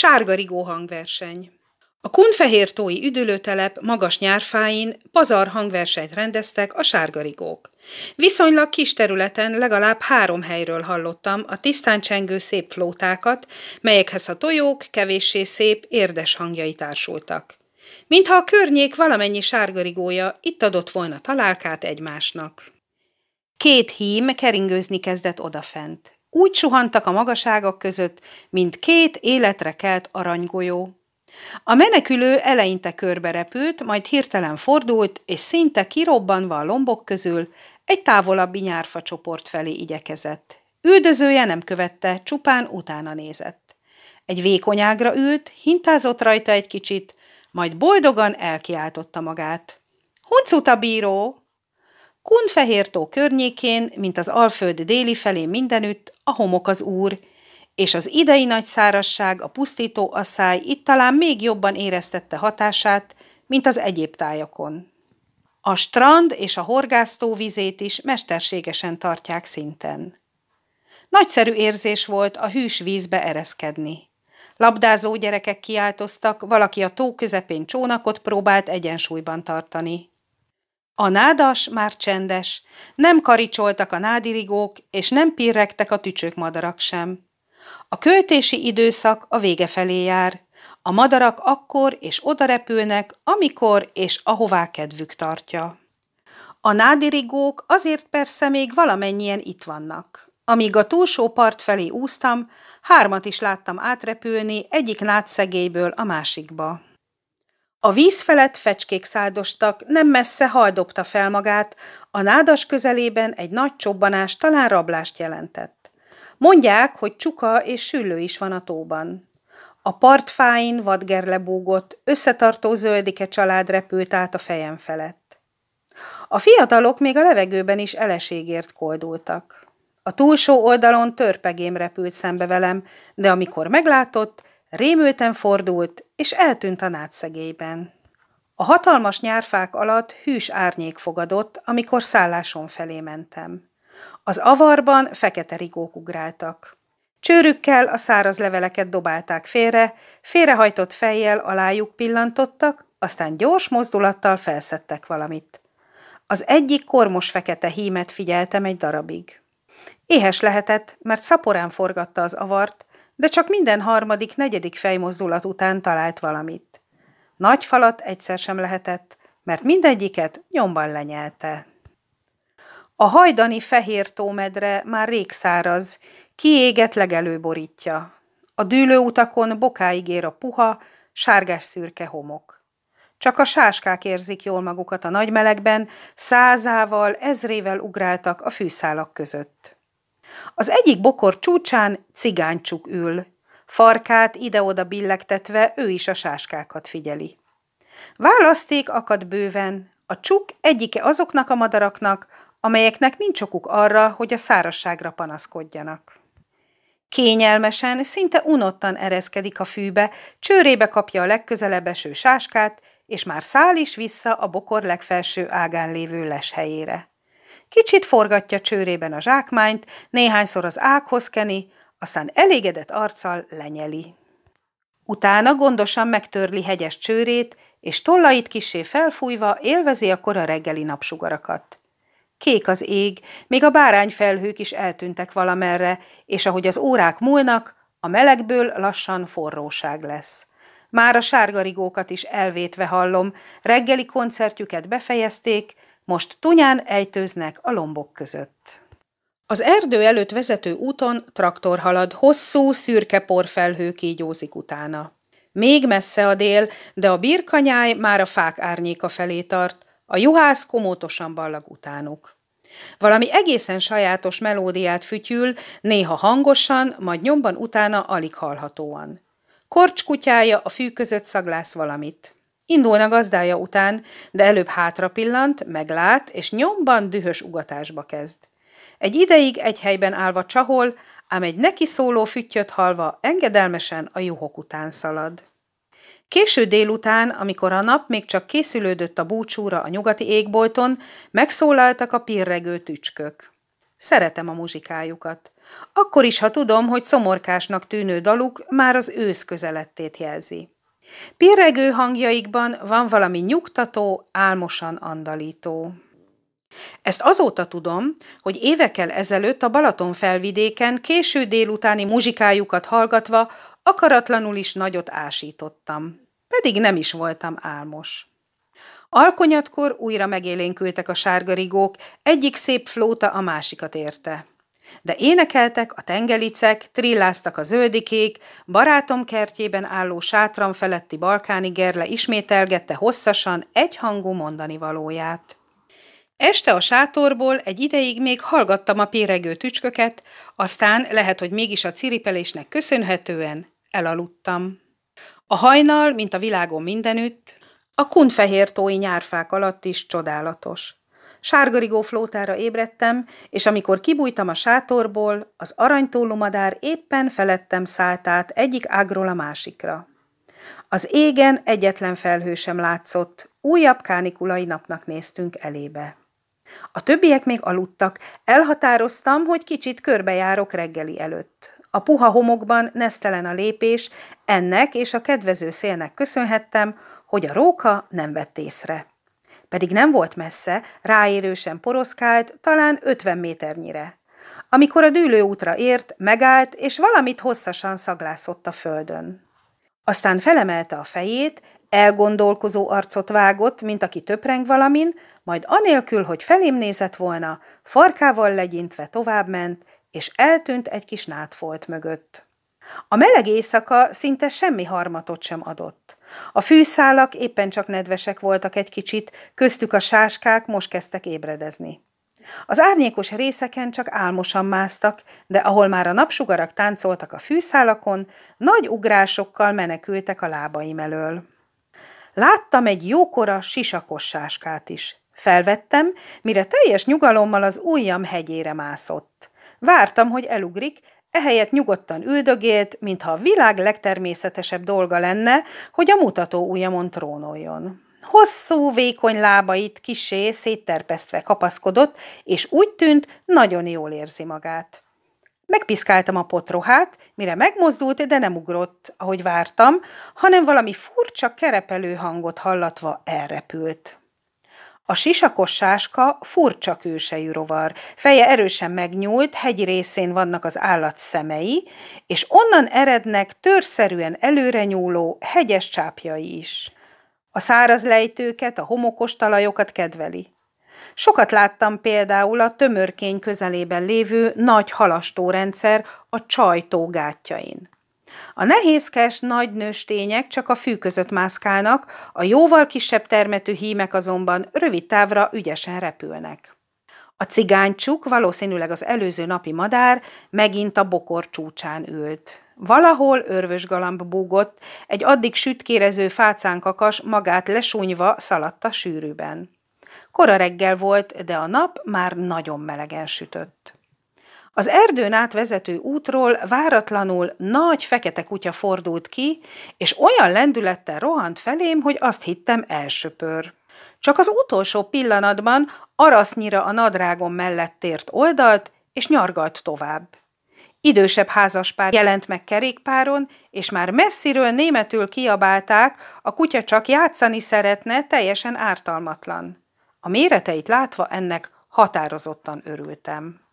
Sárga rigó hangverseny. A Kunfehértói üdülőtelep magas nyárfáin pazar hangversenyt rendeztek a sárgarigók. Viszonylag kis területen legalább három helyről hallottam a tisztán csengő szép flótákat, melyekhez a tojók kevéssé szép, érdes hangjai társultak. Mintha a környék valamennyi sárgarigója itt adott volna találkát egymásnak. Két hím keringőzni kezdett odafent. Úgy suhantak a magaságok között, mint két életre kelt aranygolyó. A menekülő eleinte körbe repült, majd hirtelen fordult, és szinte kirobbanva a lombok közül egy távolabbi nyárfa csoport felé igyekezett. Üldözője nem követte, csupán utána nézett. Egy vékony ágra ült, hintázott rajta egy kicsit, majd boldogan elkiáltotta magát. Huncuta bíró! Kunfehértó környékén, mint az Alföld déli felé mindenütt, a homok az úr, és az idei nagy szárazság, a pusztító asszály itt talán még jobban éreztette hatását, mint az egyéb tájakon. A strand és a horgásztó vizét is mesterségesen tartják szinten. Nagyszerű érzés volt a hűs vízbe ereszkedni. Labdázó gyerekek kiáltoztak, valaki a tó közepén csónakot próbált egyensúlyban tartani. A nádas már csendes, nem karicsoltak a nádirigók, és nem pirregtek a madarak sem. A költési időszak a vége felé jár. A madarak akkor és oda repülnek, amikor és ahová kedvük tartja. A nádirigók azért persze még valamennyien itt vannak. Amíg a túlsó part felé úsztam, hármat is láttam átrepülni egyik nádszegélyből a másikba. A víz felett fecskék szádostak, nem messze hajdobta fel magát, a nádas közelében egy nagy csobbanás talán rablást jelentett. Mondják, hogy csuka és süllő is van a tóban. A partfáin vadgerle búgott, összetartó zöldike család repült át a fejem felett. A fiatalok még a levegőben is eleségért koldultak. A túlsó oldalon törpegém repült szembe velem, de amikor meglátott, Rémülten fordult, és eltűnt a nátszegélyben. A hatalmas nyárfák alatt hűs árnyék fogadott, amikor szálláson felé mentem. Az avarban fekete rigók ugráltak. Csőrükkel a száraz leveleket dobálták félre, félrehajtott fejjel alájuk pillantottak, aztán gyors mozdulattal felszedtek valamit. Az egyik kormos fekete hímet figyeltem egy darabig. Éhes lehetett, mert szaporán forgatta az avart, de csak minden harmadik, negyedik fejmozdulat után talált valamit. Nagy falat egyszer sem lehetett, mert mindegyiket nyomban lenyelte. A hajdani fehér tómedre már rég száraz, kiégett legelő borítja. A dűlőutakon bokáig ér a puha, sárgás szürke homok. Csak a sáskák érzik jól magukat a nagy melegben, százával, ezrével ugráltak a fűszálak között. Az egyik bokor csúcsán cigánycsuk ül. Farkát ide-oda billegtetve ő is a sáskákat figyeli. Választék akad bőven, a csuk egyike azoknak a madaraknak, amelyeknek nincs okuk arra, hogy a szárasságra panaszkodjanak. Kényelmesen, szinte unottan ereszkedik a fűbe, csőrébe kapja a legközelebb eső sáskát, és már száll is vissza a bokor legfelső ágán lévő leshelyére. helyére. Kicsit forgatja csőrében a zsákmányt, néhányszor az ághoz keni, aztán elégedett arccal lenyeli. Utána gondosan megtörli hegyes csőrét, és tollait kisé felfújva élvezi a kora reggeli napsugarakat. Kék az ég, még a bárányfelhők is eltűntek valamerre, és ahogy az órák múlnak, a melegből lassan forróság lesz. Már a sárgarigókat is elvétve hallom, reggeli koncertjüket befejezték, most tunyán ejtőznek a lombok között. Az erdő előtt vezető úton traktor halad, hosszú, szürke porfelhő kígyózik utána. Még messze a dél, de a birkanyáj már a fák árnyéka felé tart, a juhász komótosan ballag utánuk. Valami egészen sajátos melódiát fütyül, néha hangosan, majd nyomban utána alig hallhatóan. Korcskutyája a fű között szaglász valamit. Indulna gazdája után, de előbb hátra pillant, meglát, és nyomban dühös ugatásba kezd. Egy ideig egy helyben állva csahol, ám egy neki szóló füttyöt halva engedelmesen a juhok után szalad. Késő délután, amikor a nap még csak készülődött a búcsúra a nyugati égbolton, megszólaltak a pirregő tücskök. Szeretem a muzsikájukat. Akkor is, ha tudom, hogy szomorkásnak tűnő daluk már az ősz közelettét jelzi. Pirregő hangjaikban van valami nyugtató, álmosan andalító. Ezt azóta tudom, hogy évekkel ezelőtt a Balaton felvidéken késő délutáni muzsikájukat hallgatva akaratlanul is nagyot ásítottam. Pedig nem is voltam álmos. Alkonyatkor újra megélénkültek a sárgarigók, egyik szép flóta a másikat érte. De énekeltek a tengelicek, trilláztak a zöldikék, barátom kertjében álló sátram feletti balkáni gerle ismételgette hosszasan egyhangú mondani valóját. Este a sátorból egy ideig még hallgattam a péregő tücsköket, aztán lehet, hogy mégis a ciripelésnek köszönhetően elaludtam. A hajnal, mint a világon mindenütt, a kunfehértói nyárfák alatt is csodálatos. Sárgarigó flótára ébredtem, és amikor kibújtam a sátorból, az aranytólumadár éppen felettem szállt át egyik ágról a másikra. Az égen egyetlen felhő sem látszott, újabb kánikulai napnak néztünk elébe. A többiek még aludtak, elhatároztam, hogy kicsit körbejárok reggeli előtt. A puha homokban nesztelen a lépés, ennek és a kedvező szélnek köszönhettem, hogy a róka nem vett észre pedig nem volt messze, ráérősen poroszkált, talán 50 méternyire. Amikor a dűlő útra ért, megállt, és valamit hosszasan szaglászott a földön. Aztán felemelte a fejét, elgondolkozó arcot vágott, mint aki töpreng valamin, majd anélkül, hogy felém nézett volna, farkával legyintve továbbment, és eltűnt egy kis nátfolt mögött. A meleg éjszaka szinte semmi harmatot sem adott. A fűszálak éppen csak nedvesek voltak egy kicsit, köztük a sáskák most kezdtek ébredezni. Az árnyékos részeken csak álmosan másztak, de ahol már a napsugarak táncoltak a fűszálakon, nagy ugrásokkal menekültek a lábaim elől. Láttam egy jókora sisakos sáskát is. Felvettem, mire teljes nyugalommal az ujjam hegyére mászott. Vártam, hogy elugrik, ehelyett nyugodtan üldögélt, mintha a világ legtermészetesebb dolga lenne, hogy a mutató ujjamon trónoljon. Hosszú, vékony lábait kisé szétterpesztve kapaszkodott, és úgy tűnt, nagyon jól érzi magát. Megpiszkáltam a potrohát, mire megmozdult, de nem ugrott, ahogy vártam, hanem valami furcsa kerepelő hangot hallatva elrepült. A sisakos sáska furcsa külsejű rovar, feje erősen megnyúlt, hegyi részén vannak az állat szemei, és onnan erednek törszerűen előre nyúló hegyes csápjai is. A száraz lejtőket, a homokos talajokat kedveli. Sokat láttam például a tömörkény közelében lévő nagy halastórendszer a csajtó gátjain. A nehézkes, nagy nőstények csak a fű között mászkálnak, a jóval kisebb termetű hímek azonban rövid távra ügyesen repülnek. A cigánycsuk, valószínűleg az előző napi madár, megint a bokor csúcsán ült. Valahol örvös galamb búgott, egy addig sütkérező fácánkakas magát lesúnyva szaladt a sűrűben. Kora reggel volt, de a nap már nagyon melegen sütött. Az erdőn átvezető útról váratlanul nagy fekete kutya fordult ki, és olyan lendülettel rohant felém, hogy azt hittem elsöpör. Csak az utolsó pillanatban arasznyira a nadrágom mellett tért oldalt, és nyargalt tovább. Idősebb házaspár jelent meg kerékpáron, és már messziről németül kiabálták, a kutya csak játszani szeretne, teljesen ártalmatlan. A méreteit látva ennek határozottan örültem.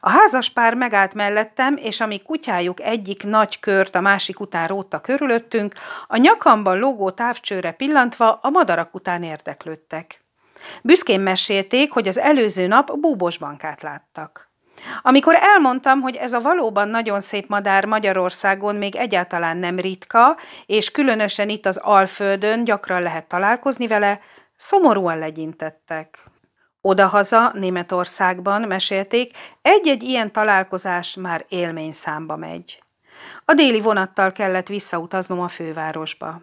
A házas pár megállt mellettem, és amíg kutyájuk egyik nagy kört a másik után rótta körülöttünk, a nyakamban lógó távcsőre pillantva a madarak után érdeklődtek. Büszkén mesélték, hogy az előző nap búbos bankát láttak. Amikor elmondtam, hogy ez a valóban nagyon szép madár Magyarországon még egyáltalán nem ritka, és különösen itt az Alföldön gyakran lehet találkozni vele, szomorúan legyintettek. Odahaza, Németországban mesélték, egy-egy ilyen találkozás már élményszámba megy. A déli vonattal kellett visszautaznom a fővárosba.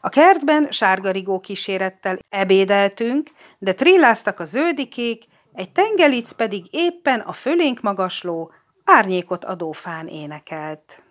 A kertben sárgarigó kísérettel ebédeltünk, de trilláztak a zöldikék, egy tengelic pedig éppen a fölénk magasló, árnyékot adó fán énekelt.